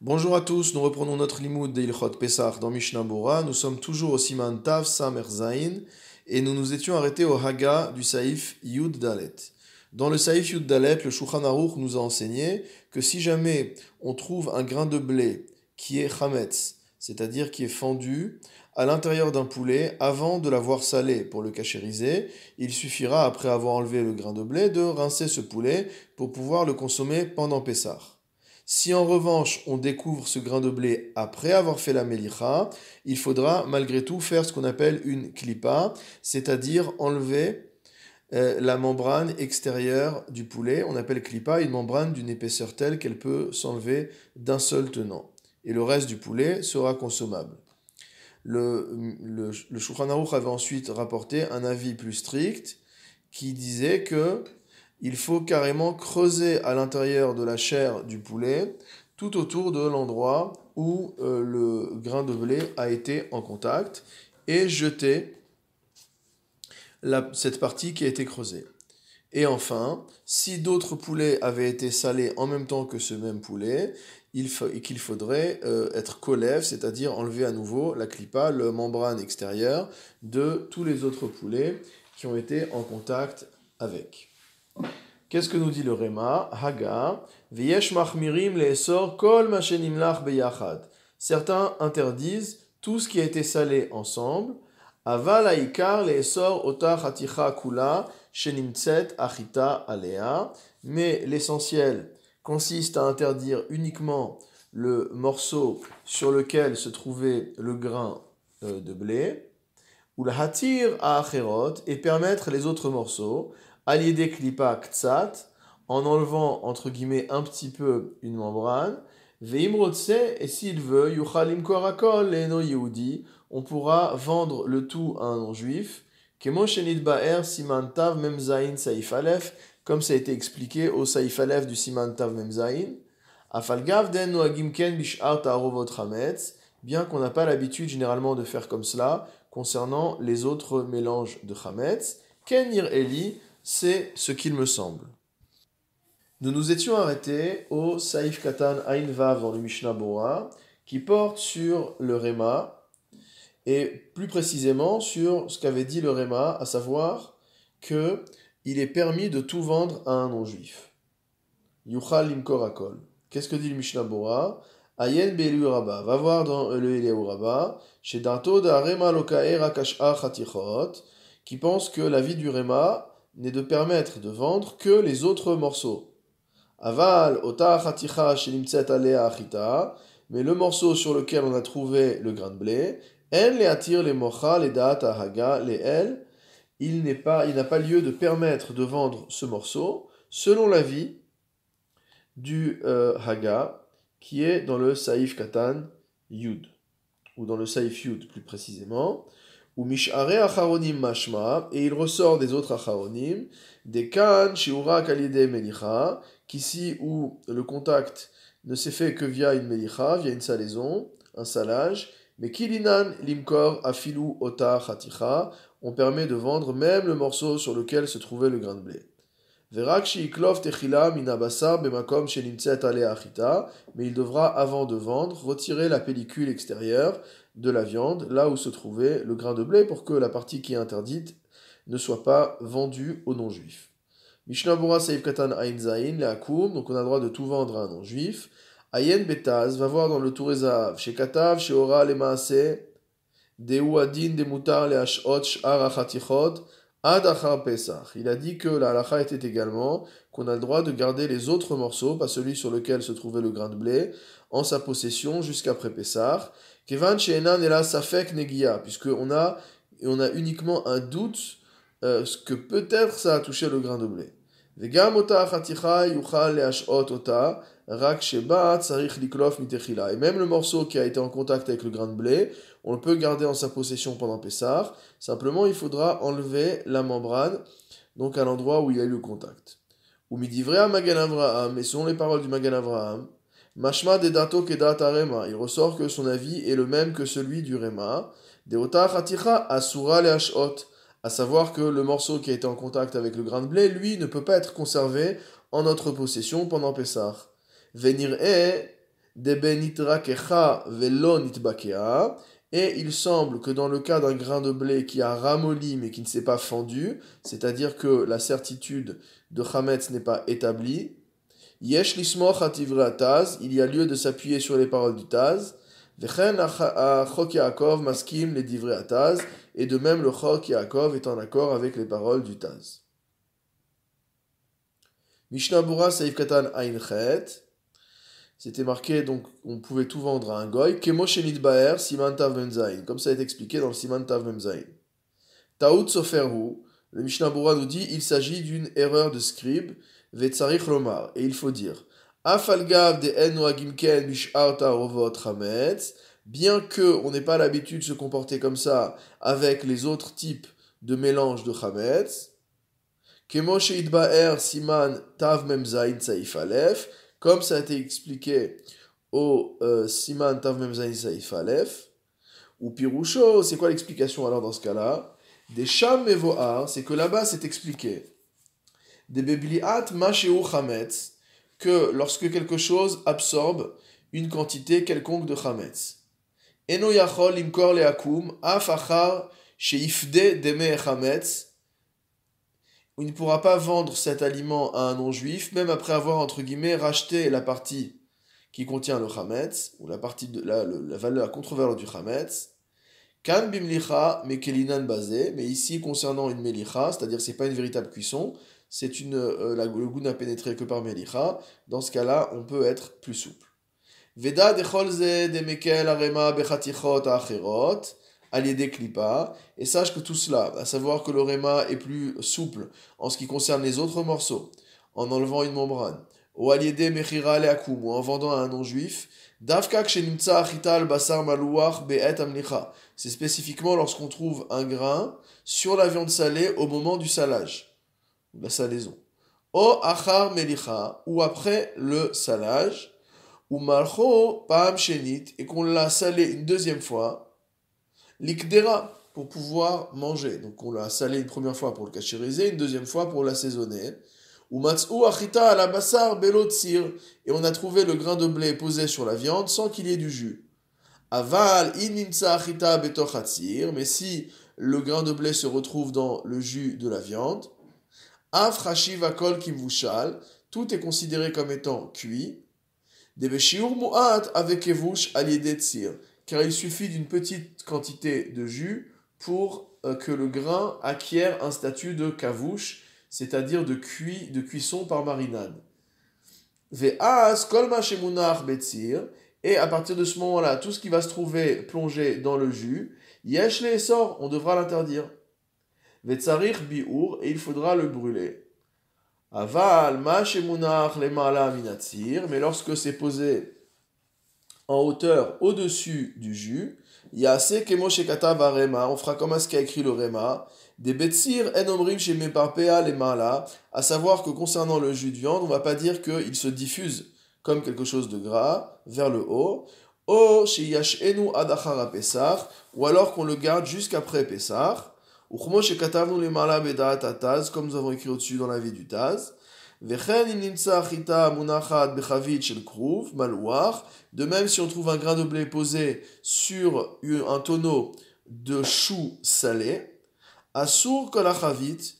Bonjour à tous, nous reprenons notre limoud de Pesach dans Mishnah Nous sommes toujours au Siman Tav Samer Zain et nous nous étions arrêtés au Haga du Saïf Yud Dalet. Dans le Saïf Yud Dalet, le Shouchan Aruch nous a enseigné que si jamais on trouve un grain de blé qui est Hametz, c'est-à-dire qui est fendu, à l'intérieur d'un poulet avant de l'avoir salé pour le cachériser. Il suffira, après avoir enlevé le grain de blé, de rincer ce poulet pour pouvoir le consommer pendant Pessah. Si en revanche on découvre ce grain de blé après avoir fait la Melicha, il faudra malgré tout faire ce qu'on appelle une clipa, c'est-à-dire enlever euh, la membrane extérieure du poulet. On appelle clipa une membrane d'une épaisseur telle qu'elle peut s'enlever d'un seul tenant. Et le reste du poulet sera consommable. Le, le, avait ensuite rapporté un avis plus strict qui disait que il faut carrément creuser à l'intérieur de la chair du poulet tout autour de l'endroit où euh, le grain de blé a été en contact et jeter cette partie qui a été creusée. Et enfin, si d'autres poulets avaient été salés en même temps que ce même poulet, il qu'il faudrait euh, être collève, c'est-à-dire enlever à nouveau la clipa, le membrane extérieure de tous les autres poulets qui ont été en contact avec. Qu'est-ce que nous dit le Réma Haga, Veyesh machmirim le'esor kol machenimlach beyachad. Certains interdisent tout ce qui a été salé ensemble. Aval les le'esor otach haticha kula shenimtset achita alea. Mais l'essentiel consiste à interdire uniquement le morceau sur lequel se trouvait le grain euh, de blé, ou la hatir et permettre les autres morceaux, Aliede Klipa Ktsat, en enlevant, entre guillemets, un petit peu une membrane. Veimrotse, et s'il veut, Yuchalim Korakol, Leno Yehudi, on pourra vendre le tout à un non-juif. Kemoshenit Baer, Simantav, comme ça a été expliqué au saifalef du Simantav Memzain. Afalgav den noagim ken bish'art bien qu'on n'a pas l'habitude généralement de faire comme cela concernant les autres mélanges de chametz. Kenir eli, c'est ce qu'il me semble. Nous nous étions arrêtés au Saif Katan Vav dans le Mishnah qui porte sur le Réma, et plus précisément sur ce qu'avait dit le Réma, à savoir que il est permis de tout vendre à un non-juif. Yuchal Korakol. Qu'est-ce que dit le Mishnah Bora Ayen Belu Va voir dans le Eliyahu chez Darto da Rema Lokaer Akashah qui pense que la vie du Réma n'est de permettre de vendre que les autres morceaux. Aval, ota mais le morceau sur lequel on a trouvé le grain de blé, en les attire les mocha, les dat, haga les el, il n'est pas, n'a pas lieu de permettre de vendre ce morceau, selon l'avis du euh, Haga, qui est dans le saif Katan Yud, ou dans le saif Yud plus précisément ou mishare acharonim mashma, et il ressort des autres acharonim, des kan, shiura kalide menicha qu'ici où le contact ne s'est fait que via une melicha, via une salaison, un salage, mais kilinan limkor afilu ota chaticha, on permet de vendre même le morceau sur lequel se trouvait le grain de blé. Mais il devra, avant de vendre, retirer la pellicule extérieure de la viande là où se trouvait le grain de blé pour que la partie qui est interdite ne soit pas vendue aux non-juifs. Mishnabura Saif Katan Zain, donc on a le droit de tout vendre à un non-juif. Ayen Betaz, va voir dans le Tourézav, chez Katav, chez Ora, les Maaseh, des mutar les Hashot, Arachatichot, Adachar Pesach. Il a dit que la halacha était également qu'on a le droit de garder les autres morceaux, pas celui sur lequel se trouvait le grain de blé, en sa possession jusqu'après Pessah, Kevan She'enan Ela Safek Negia, puisqu'on a, on a uniquement un doute euh, ce que peut-être ça a touché le grain de blé. Et même le morceau qui a été en contact avec le grain de blé, on le peut garder en sa possession pendant Pessar. simplement il faudra enlever la membrane, donc à l'endroit où il y a eu le contact. Ou vrai Magan Avraham, et selon les paroles du Magan Avraham, de dato Il ressort que son avis est le même que celui du rema. Deota chaticha asura le hachot À savoir que le morceau qui a été en contact avec le grain de blé, lui, ne peut pas être conservé en notre possession pendant Pessah. Venir e velo nitbakea. Et il semble que dans le cas d'un grain de blé qui a ramolli mais qui ne s'est pas fendu, c'est-à-dire que la certitude de Hametz n'est pas établie, Yesh il y a lieu de s'appuyer sur les paroles du Taz. Vechen Chok Yaakov maskim les divrei Taz, et de même le Chok Yaakov est en accord avec les paroles du Taz. Mishnah Bura Saif Katan Ainchet, c'était marqué donc on pouvait tout vendre à un goy. Kemoshenit Baer Siman comme ça est expliqué dans le Siman Tav Taout le Mishnah Bura nous dit il s'agit d'une erreur de scribe et il faut dire, bien que on n'ait pas l'habitude de se comporter comme ça avec les autres types de mélange de Hametz, Siman comme ça a été expliqué au euh, Siman Tav ou Pirusho, c'est quoi l'explication alors dans ce cas-là Des Sham Mevoar, c'est que là-bas c'est expliqué des que lorsque quelque chose absorbe une quantité quelconque de chametz. Eno afachar chametz. Il ne pourra pas vendre cet aliment à un non-juif, même après avoir, entre guillemets, racheté la partie qui contient le chametz, ou la partie de la, valeur, à contre du chametz. Kan basé, mais ici concernant une melicha, c'est-à-dire c'est pas une véritable cuisson, c'est une euh, le goût n'a pénétré que par melicha. Dans ce cas-là, on peut être plus souple. Veda decholze de mekel arema bechatichot acherot des et sache que tout cela, à savoir que le est plus souple en ce qui concerne les autres morceaux, en enlevant une membrane, ou aliédé mechira le ou en vendant à un non-juif, c'est spécifiquement lorsqu'on trouve un grain sur la viande salée au moment du salage, la salaison. O achar melicha, ou après le salage, ou malcho pam et qu'on l'a salé une deuxième fois, l'ikdera, pour pouvoir manger. Donc on l'a salé une première fois pour le cachériser, une deuxième fois pour l'assaisonner. Ou achita la basar Et on a trouvé le grain de blé posé sur la viande sans qu'il y ait du jus. Aval achita betochatsir. Mais si le grain de blé se retrouve dans le jus de la viande, afrashiva kol kimvushal. Tout est considéré comme étant cuit. Debeshiur mu'at avec evush aliedetsir. Car il suffit d'une petite quantité de jus pour euh, que le grain acquiert un statut de kavouche c'est-à-dire de, cuit, de cuisson par marinade. Et à partir de ce moment-là, tout ce qui va se trouver plongé dans le jus, yesh les sort, on devra l'interdire. et il faudra le brûler. Aval mais lorsque c'est posé en hauteur au-dessus du jus, Yase kemo shekatav rema, on fera comme à ce qu'a écrit le rema. Des betsir en omrim chez meparpea les mala, à savoir que concernant le jus de viande, on va pas dire qu'il se diffuse comme quelque chose de gras vers le haut. O sheyach enu adachara pesach, ou alors qu'on le garde jusqu'après pesach. Uchmo shekatav nous les mala beda taz, comme nous avons écrit au-dessus dans la vie du Taz. De même, si on trouve un grain de blé posé sur un tonneau de chou salé la kolachavit,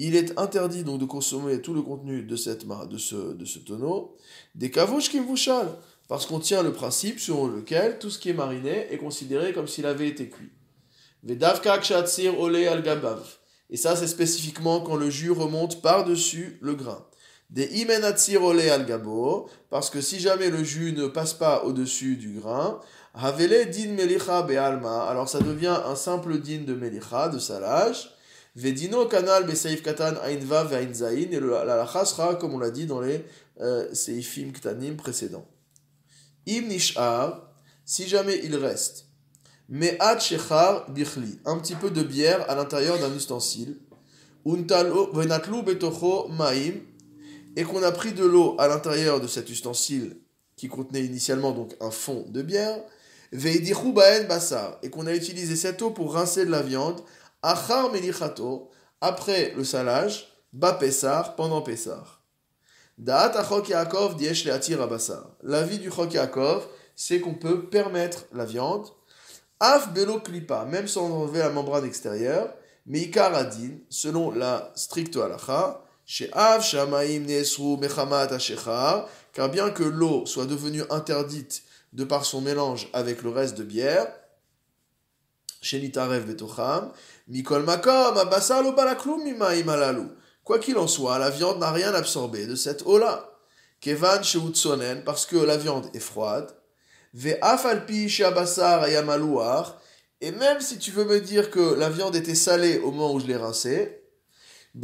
il est interdit donc de consommer tout le contenu de, cette, de, ce, de ce tonneau, des cavouches qui parce qu'on tient le principe selon lequel tout ce qui est mariné est considéré comme s'il avait été cuit. Et ça, c'est spécifiquement quand le jus remonte par-dessus le grain. Des imenatsirole al gabo, parce que si jamais le jus ne passe pas au-dessus du grain, havele din melicha be'alma, alors ça devient un simple din de melicha, de salage. Vedino kanal be'seif katan ainva et la la sera, comme on l'a dit dans les euh, seifim ktanim précédents. Im nish'ar, si jamais il reste, me'at shechar birli, un petit peu de bière à l'intérieur d'un ustensile, untal venatlu betocho ma'im, et qu'on a pris de l'eau à l'intérieur de cet ustensile qui contenait initialement donc un fond de bière, et qu'on a utilisé cette eau pour rincer de la viande, après le salage, pendant pesar. Da'at L'avis du chok Yaakov, c'est qu'on peut permettre la viande, af belo klipa, même sans enlever la membrane extérieure, mais selon la stricte halacha, chez Av, Nesru, Mechamat, car bien que l'eau soit devenue interdite de par son mélange avec le reste de bière, chez Mikol Quoi qu'il en soit, la viande n'a rien absorbé de cette eau-là. Kevan, chez parce que la viande est froide. Ve Afalpi, chez et même si tu veux me dire que la viande était salée au moment où je l'ai rincée, au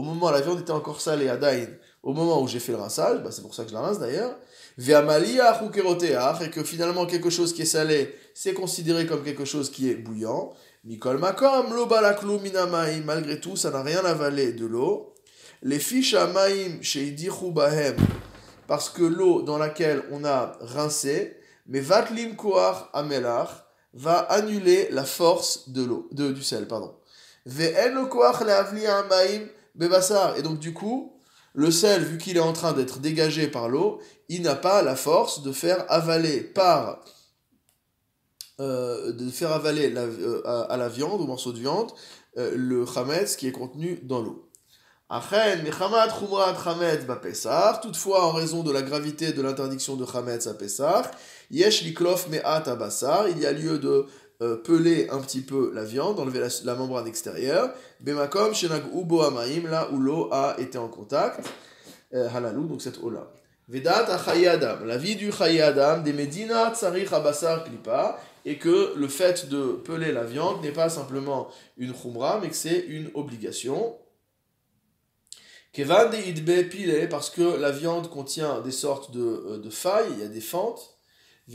moment où la viande était encore salée, Daïn, au moment où j'ai fait le rinçage, bah c'est pour ça que je la rince d'ailleurs, et que finalement quelque chose qui est salé, c'est considéré comme quelque chose qui est bouillant. Mikol makom, mina malgré tout, ça n'a rien avalé de l'eau. Les fiches amaim bahem, parce que l'eau dans laquelle on a rincé, mais vatlim koar amelach, va annuler la force de l'eau, de, du sel, pardon. Et donc du coup, le sel, vu qu'il est en train d'être dégagé par l'eau, il n'a pas la force de faire avaler par euh, de faire avaler euh, à, la viande, au morceau de viande, euh, le chametz qui est contenu dans l'eau. Achen, Toutefois, en raison de la gravité de l'interdiction de chametz à Pesar, Yesh Liklof Me'at Abassar, il y a lieu de euh, peler un petit peu la viande, enlever la, membrane extérieure. Bemakom Shenag Ubo Amaim, là où l'eau a été en contact. Euh, halalou, donc cette eau-là. Vedat Achayadam, la vie du Chayadam, des Medina Tsarich Abassar Klipa, et que le fait de peler la viande n'est pas simplement une khumra, mais que c'est une obligation que pile, parce que la viande contient des sortes de, euh, de failles, il y a des fentes. Et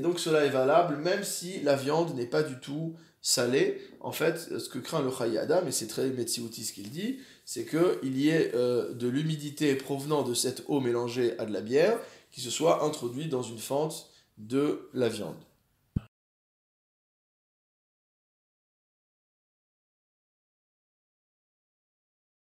donc cela est valable même si la viande n'est pas du tout salée. En fait, ce que craint le chayyada mais c'est très ce qu'il dit, c'est qu'il y ait euh, de l'humidité provenant de cette eau mélangée à de la bière qui se soit introduite dans une fente de la viande.